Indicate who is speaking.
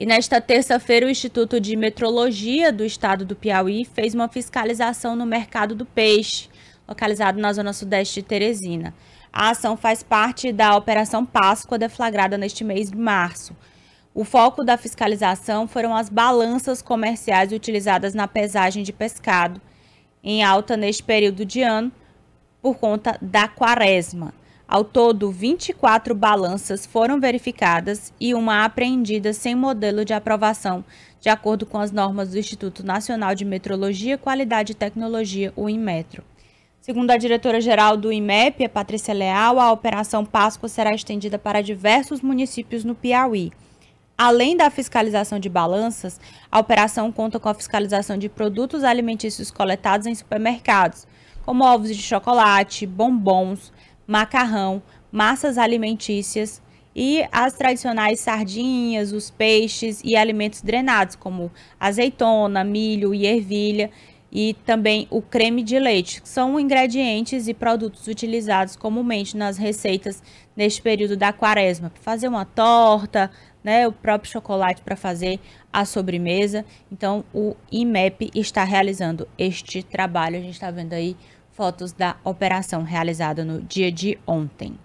Speaker 1: E nesta terça-feira, o Instituto de Metrologia do Estado do Piauí fez uma fiscalização no mercado do peixe, localizado na zona sudeste de Teresina. A ação faz parte da Operação Páscoa, deflagrada neste mês de março. O foco da fiscalização foram as balanças comerciais utilizadas na pesagem de pescado, em alta neste período de ano, por conta da quaresma. Ao todo, 24 balanças foram verificadas e uma apreendida sem modelo de aprovação, de acordo com as normas do Instituto Nacional de Metrologia, Qualidade e Tecnologia, o INMETRO. Segundo a diretora-geral do IMEP, Patrícia Leal, a Operação Páscoa será estendida para diversos municípios no Piauí. Além da fiscalização de balanças, a operação conta com a fiscalização de produtos alimentícios coletados em supermercados, como ovos de chocolate, bombons, macarrão, massas alimentícias e as tradicionais sardinhas, os peixes e alimentos drenados, como azeitona, milho e ervilha, e também o creme de leite, que são ingredientes e produtos utilizados comumente nas receitas neste período da quaresma, para fazer uma torta, né, o próprio chocolate para fazer a sobremesa. Então, o IMEP está realizando este trabalho, a gente está vendo aí fotos da operação realizada no dia de ontem.